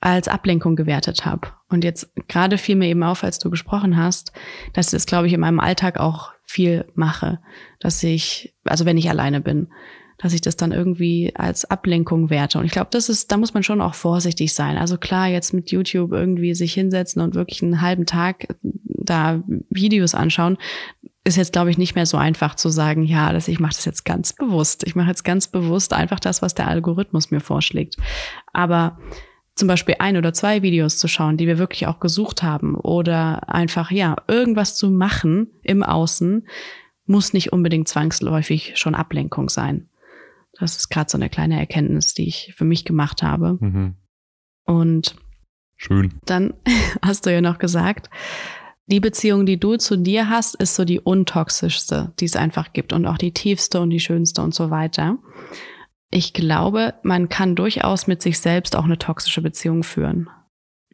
als Ablenkung gewertet habe. Und jetzt gerade fiel mir eben auf, als du gesprochen hast, dass ich das, glaube ich, in meinem Alltag auch viel mache, dass ich, also wenn ich alleine bin, dass ich das dann irgendwie als Ablenkung werte. Und ich glaube, das ist, da muss man schon auch vorsichtig sein. Also klar, jetzt mit YouTube irgendwie sich hinsetzen und wirklich einen halben Tag da Videos anschauen, ist jetzt, glaube ich, nicht mehr so einfach zu sagen, ja, dass ich mache das jetzt ganz bewusst. Ich mache jetzt ganz bewusst einfach das, was der Algorithmus mir vorschlägt. Aber zum Beispiel ein oder zwei Videos zu schauen, die wir wirklich auch gesucht haben oder einfach, ja, irgendwas zu machen im Außen, muss nicht unbedingt zwangsläufig schon Ablenkung sein. Das ist gerade so eine kleine Erkenntnis, die ich für mich gemacht habe. Mhm. Und schön. Dann (laughs) hast du ja noch gesagt, die Beziehung, die du zu dir hast, ist so die untoxischste, die es einfach gibt und auch die tiefste und die schönste und so weiter ich glaube, man kann durchaus mit sich selbst auch eine toxische Beziehung führen.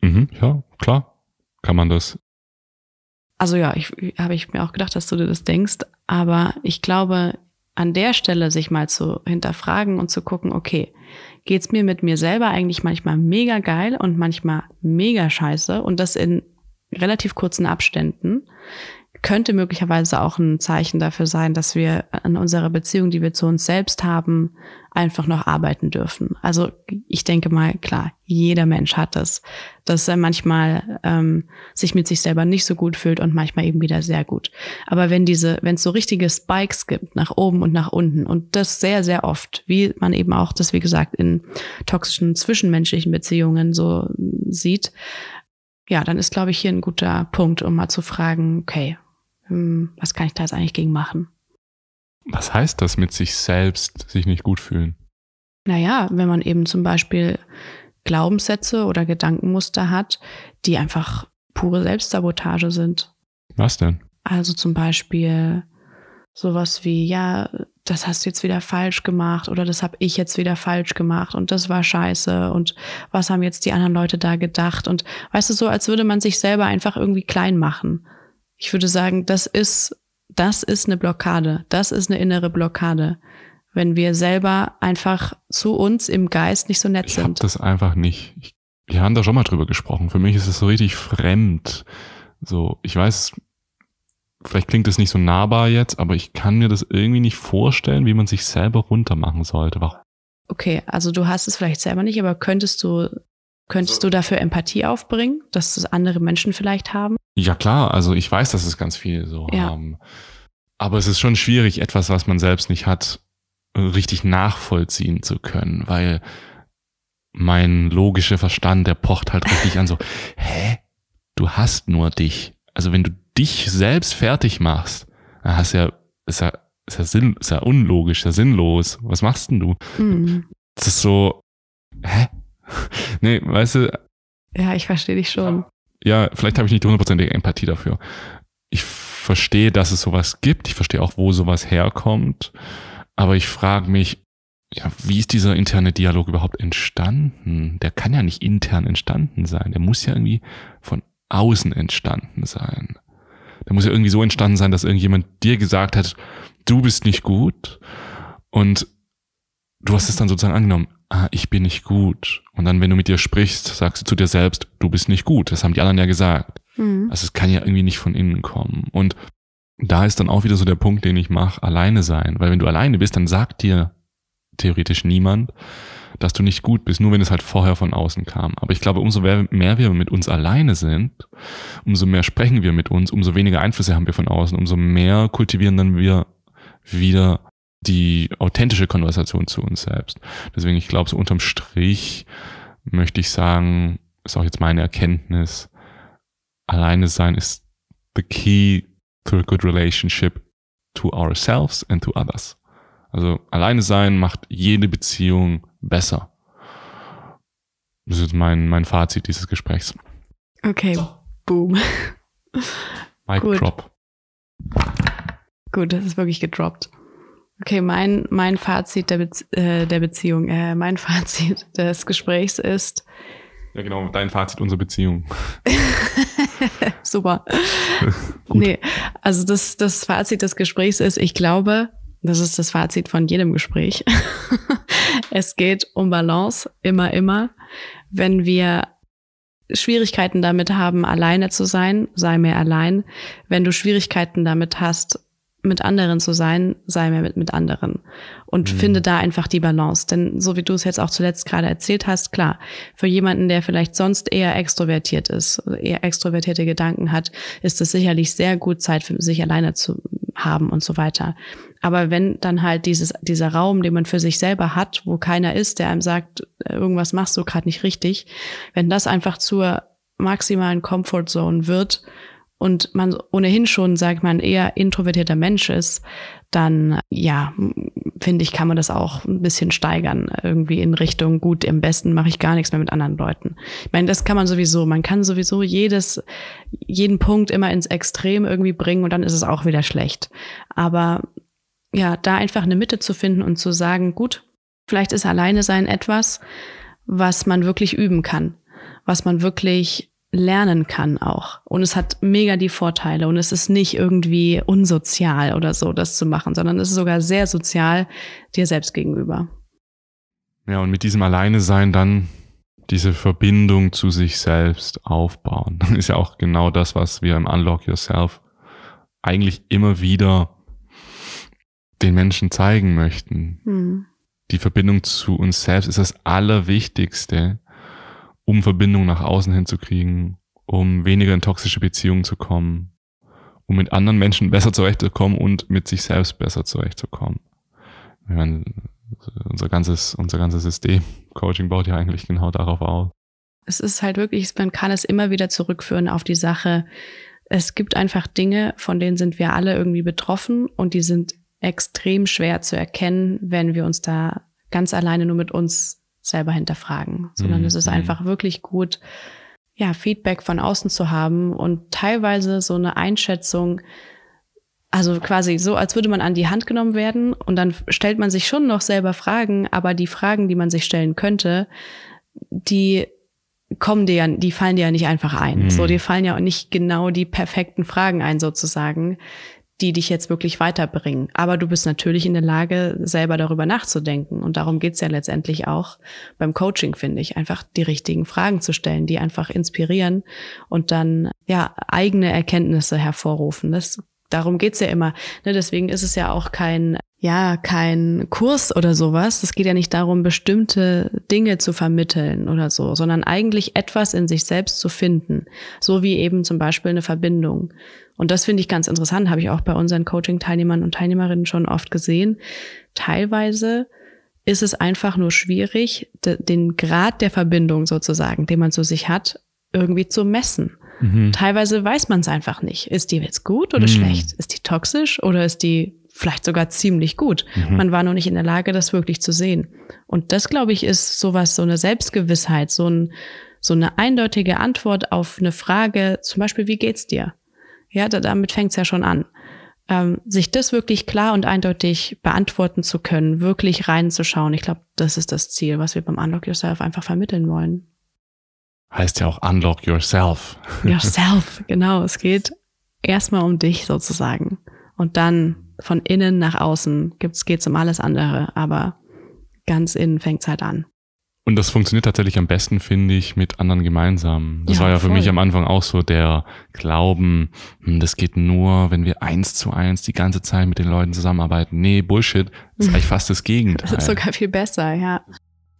Mhm, ja, klar, kann man das. Also ja, ich, habe ich mir auch gedacht, dass du dir das denkst, aber ich glaube, an der Stelle sich mal zu hinterfragen und zu gucken, okay, geht's mir mit mir selber eigentlich manchmal mega geil und manchmal mega scheiße und das in relativ kurzen Abständen? könnte möglicherweise auch ein Zeichen dafür sein, dass wir an unserer Beziehung, die wir zu uns selbst haben, einfach noch arbeiten dürfen. Also ich denke mal, klar, jeder Mensch hat das, dass er manchmal ähm, sich mit sich selber nicht so gut fühlt und manchmal eben wieder sehr gut. Aber wenn diese, wenn es so richtige Spikes gibt nach oben und nach unten und das sehr, sehr oft, wie man eben auch das, wie gesagt, in toxischen zwischenmenschlichen Beziehungen so sieht, ja, dann ist, glaube ich, hier ein guter Punkt, um mal zu fragen, okay, hm, was kann ich da jetzt eigentlich gegen machen? Was heißt das mit sich selbst, sich nicht gut fühlen? Naja, wenn man eben zum Beispiel Glaubenssätze oder Gedankenmuster hat, die einfach pure Selbstsabotage sind. Was denn? Also zum Beispiel sowas wie, ja, das hast du jetzt wieder falsch gemacht oder das habe ich jetzt wieder falsch gemacht und das war scheiße und was haben jetzt die anderen Leute da gedacht und weißt du so, als würde man sich selber einfach irgendwie klein machen ich würde sagen, das ist, das ist eine Blockade, das ist eine innere Blockade, wenn wir selber einfach zu uns im Geist nicht so nett ich sind. Das einfach nicht. Ich, wir haben da schon mal drüber gesprochen. Für mich ist es so richtig fremd. So, ich weiß, vielleicht klingt es nicht so nahbar jetzt, aber ich kann mir das irgendwie nicht vorstellen, wie man sich selber runtermachen sollte. Warum? Okay, also du hast es vielleicht selber nicht, aber könntest du Könntest du dafür Empathie aufbringen, dass das andere Menschen vielleicht haben? Ja klar, also ich weiß, dass es ganz viel so ja. haben. Aber es ist schon schwierig, etwas, was man selbst nicht hat, richtig nachvollziehen zu können, weil mein logischer Verstand, der pocht halt richtig an so, (laughs) hä? Du hast nur dich. Also wenn du dich selbst fertig machst, dann hast ja, ist ja, ist ja, sinn, ist ja unlogisch, ist ja sinnlos. Was machst denn du? Mhm. Das ist so, hä? (laughs) nee, weißt du. Ja, ich verstehe dich schon. Ja, vielleicht habe ich nicht hundertprozentige Empathie dafür. Ich verstehe, dass es sowas gibt. Ich verstehe auch, wo sowas herkommt. Aber ich frage mich, ja, wie ist dieser interne Dialog überhaupt entstanden? Der kann ja nicht intern entstanden sein. Der muss ja irgendwie von außen entstanden sein. Der muss ja irgendwie so entstanden sein, dass irgendjemand dir gesagt hat, du bist nicht gut. Und du hast es dann sozusagen angenommen ah, ich bin nicht gut. Und dann, wenn du mit dir sprichst, sagst du zu dir selbst, du bist nicht gut. Das haben die anderen ja gesagt. Mhm. Also es kann ja irgendwie nicht von innen kommen. Und da ist dann auch wieder so der Punkt, den ich mache, alleine sein. Weil wenn du alleine bist, dann sagt dir theoretisch niemand, dass du nicht gut bist, nur wenn es halt vorher von außen kam. Aber ich glaube, umso mehr wir mit uns alleine sind, umso mehr sprechen wir mit uns, umso weniger Einflüsse haben wir von außen, umso mehr kultivieren dann wir wieder die authentische Konversation zu uns selbst. Deswegen, ich glaube, so unterm Strich möchte ich sagen, ist auch jetzt meine Erkenntnis, alleine sein ist the key to a good relationship to ourselves and to others. Also alleine sein macht jede Beziehung besser. Das ist mein, mein Fazit dieses Gesprächs. Okay, so. boom. Mic Gut. drop. Gut, das ist wirklich gedroppt. Okay, mein, mein Fazit der, Be äh, der Beziehung, äh, mein (laughs) Fazit des Gesprächs ist. Ja, genau, dein Fazit unserer Beziehung. (laughs) Super. (laughs) nee, also das, das Fazit des Gesprächs ist, ich glaube, das ist das Fazit von jedem Gespräch. es geht um Balance, immer, immer. Wenn wir Schwierigkeiten damit haben, alleine zu sein, sei mehr allein. Wenn du Schwierigkeiten damit hast, mit anderen zu sein, sei mehr mit, mit anderen. Und mhm. finde da einfach die Balance. Denn so wie du es jetzt auch zuletzt gerade erzählt hast, klar, für jemanden, der vielleicht sonst eher extrovertiert ist, eher extrovertierte Gedanken hat, ist es sicherlich sehr gut, Zeit für sich alleine zu haben und so weiter. Aber wenn dann halt dieses, dieser Raum, den man für sich selber hat, wo keiner ist, der einem sagt, irgendwas machst du gerade nicht richtig, wenn das einfach zur maximalen Comfortzone wird, und man ohnehin schon, sagt man, eher introvertierter Mensch ist, dann ja, finde ich, kann man das auch ein bisschen steigern, irgendwie in Richtung, gut, im besten mache ich gar nichts mehr mit anderen Leuten. Ich meine, das kann man sowieso. Man kann sowieso jedes, jeden Punkt immer ins Extrem irgendwie bringen und dann ist es auch wieder schlecht. Aber ja, da einfach eine Mitte zu finden und zu sagen, gut, vielleicht ist alleine sein etwas, was man wirklich üben kann, was man wirklich lernen kann auch. Und es hat mega die Vorteile und es ist nicht irgendwie unsozial oder so, das zu machen, sondern es ist sogar sehr sozial dir selbst gegenüber. Ja, und mit diesem Alleine-Sein dann diese Verbindung zu sich selbst aufbauen. Das (laughs) ist ja auch genau das, was wir im Unlock Yourself eigentlich immer wieder den Menschen zeigen möchten. Hm. Die Verbindung zu uns selbst ist das Allerwichtigste, um Verbindung nach außen hinzukriegen, um weniger in toxische Beziehungen zu kommen, um mit anderen Menschen (laughs) besser zurechtzukommen und mit sich selbst besser zurechtzukommen. Ich meine, unser ganzes, unser ganzes System (laughs) Coaching baut ja eigentlich genau darauf aus. Es ist halt wirklich, man kann es immer wieder zurückführen auf die Sache. Es gibt einfach Dinge, von denen sind wir alle irgendwie betroffen und die sind extrem schwer zu erkennen, wenn wir uns da ganz alleine nur mit uns selber hinterfragen, sondern mhm. es ist mhm. einfach wirklich gut, ja, Feedback von außen zu haben und teilweise so eine Einschätzung, also quasi so, als würde man an die Hand genommen werden und dann stellt man sich schon noch selber Fragen, aber die Fragen, die man sich stellen könnte, die kommen dir ja, die fallen dir ja nicht einfach ein. Mhm. So, dir fallen ja auch nicht genau die perfekten Fragen ein sozusagen, die dich jetzt wirklich weiterbringen. Aber du bist natürlich in der Lage, selber darüber nachzudenken. Und darum geht's ja letztendlich auch beim Coaching, finde ich, einfach die richtigen Fragen zu stellen, die einfach inspirieren und dann ja eigene Erkenntnisse hervorrufen. Das, darum geht's ja immer. Ne, deswegen ist es ja auch kein ja kein Kurs oder sowas. Es geht ja nicht darum, bestimmte Dinge zu vermitteln oder so, sondern eigentlich etwas in sich selbst zu finden. So wie eben zum Beispiel eine Verbindung. Und das finde ich ganz interessant, habe ich auch bei unseren Coaching-Teilnehmern und Teilnehmerinnen schon oft gesehen. Teilweise ist es einfach nur schwierig, den Grad der Verbindung sozusagen, den man zu sich hat, irgendwie zu messen. Mhm. Teilweise weiß man es einfach nicht. Ist die jetzt gut oder mhm. schlecht? Ist die toxisch oder ist die vielleicht sogar ziemlich gut. Mhm. Man war noch nicht in der Lage, das wirklich zu sehen. Und das, glaube ich, ist sowas, so eine Selbstgewissheit, so, ein, so eine eindeutige Antwort auf eine Frage, zum Beispiel, wie geht's dir? Ja, da, damit fängt's ja schon an. Ähm, sich das wirklich klar und eindeutig beantworten zu können, wirklich reinzuschauen. Ich glaube, das ist das Ziel, was wir beim Unlock Yourself einfach vermitteln wollen. Heißt ja auch Unlock Yourself. Yourself, (laughs) genau. Es geht erstmal um dich sozusagen. Und dann von innen nach außen geht es um alles andere, aber ganz innen fängt es halt an. Und das funktioniert tatsächlich am besten, finde ich, mit anderen gemeinsam. Das ja, war ja für mich am Anfang auch so der Glauben, hm, das geht nur, wenn wir eins zu eins die ganze Zeit mit den Leuten zusammenarbeiten. Nee, Bullshit, das ist eigentlich fast das Gegenteil. (laughs) Das ist sogar viel besser, ja.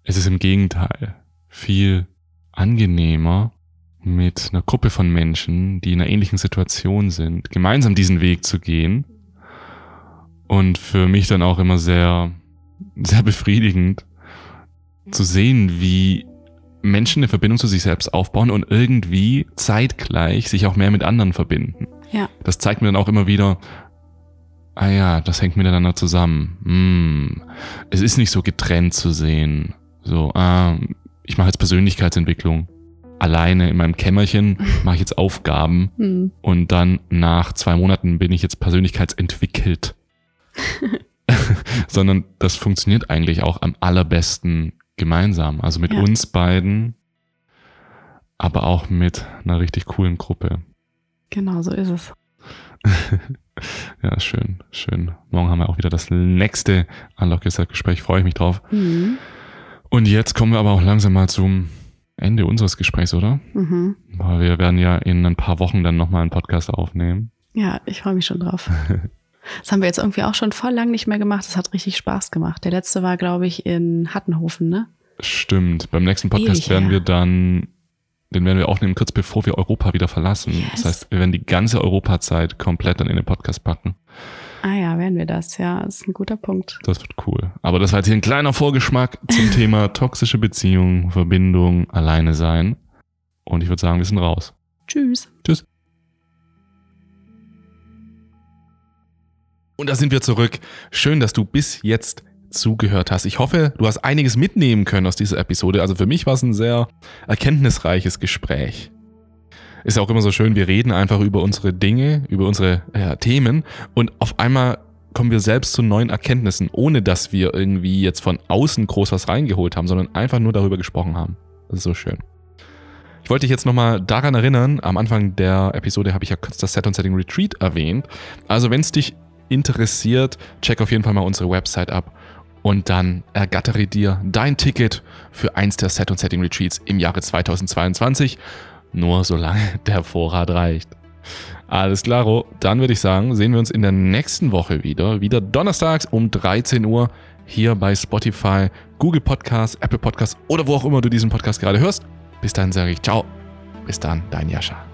Es ist im Gegenteil viel angenehmer, mit einer Gruppe von Menschen, die in einer ähnlichen Situation sind, gemeinsam diesen Weg zu gehen und für mich dann auch immer sehr, sehr befriedigend zu sehen, wie Menschen eine Verbindung zu sich selbst aufbauen und irgendwie zeitgleich sich auch mehr mit anderen verbinden. Ja. Das zeigt mir dann auch immer wieder, ah ja, das hängt miteinander zusammen. Hm, es ist nicht so getrennt zu sehen. So, ah, ich mache jetzt Persönlichkeitsentwicklung. Alleine in meinem Kämmerchen (laughs) mache ich jetzt Aufgaben hm. und dann nach zwei Monaten bin ich jetzt persönlichkeitsentwickelt. (laughs) sondern das funktioniert eigentlich auch am allerbesten gemeinsam. Also mit ja. uns beiden, aber auch mit einer richtig coolen Gruppe. Genau, so ist es. (laughs) ja, schön, schön. Morgen haben wir auch wieder das nächste Unlock Gespräch. Freue ich mich drauf. Mhm. Und jetzt kommen wir aber auch langsam mal zum Ende unseres Gesprächs, oder? Mhm. Weil wir werden ja in ein paar Wochen dann nochmal einen Podcast aufnehmen. Ja, ich freue mich schon drauf. (laughs) Das haben wir jetzt irgendwie auch schon voll lang nicht mehr gemacht. Das hat richtig Spaß gemacht. Der letzte war, glaube ich, in Hattenhofen, ne? Stimmt. Beim nächsten Podcast Ewig, werden ja. wir dann, den werden wir aufnehmen, kurz bevor wir Europa wieder verlassen. Yes. Das heißt, wir werden die ganze Europazeit komplett dann in den Podcast packen. Ah ja, werden wir das, ja. Das ist ein guter Punkt. Das wird cool. Aber das war jetzt hier ein kleiner Vorgeschmack zum (laughs) Thema toxische Beziehungen, Verbindung, Alleine sein. Und ich würde sagen, wir sind raus. Tschüss. Tschüss. Und da sind wir zurück. Schön, dass du bis jetzt zugehört hast. Ich hoffe, du hast einiges mitnehmen können aus dieser Episode. Also für mich war es ein sehr erkenntnisreiches Gespräch. Ist ja auch immer so schön, wir reden einfach über unsere Dinge, über unsere ja, Themen und auf einmal kommen wir selbst zu neuen Erkenntnissen, ohne dass wir irgendwie jetzt von außen groß was reingeholt haben, sondern einfach nur darüber gesprochen haben. Das ist so schön. Ich wollte dich jetzt nochmal daran erinnern, am Anfang der Episode habe ich ja kurz das Set on Setting Retreat erwähnt. Also wenn es dich interessiert, check auf jeden Fall mal unsere Website ab und dann ergattere dir dein Ticket für eins der Set und Setting Retreats im Jahre 2022, nur solange (laughs) der Vorrat reicht. Alles klaro, dann würde ich sagen, sehen wir uns in der nächsten Woche wieder, wieder donnerstags um 13 Uhr hier bei Spotify, Google Podcasts, Apple Podcasts oder wo auch immer du diesen Podcast gerade hörst. Bis dann sage ich ciao. Bis dann, dein Jascha.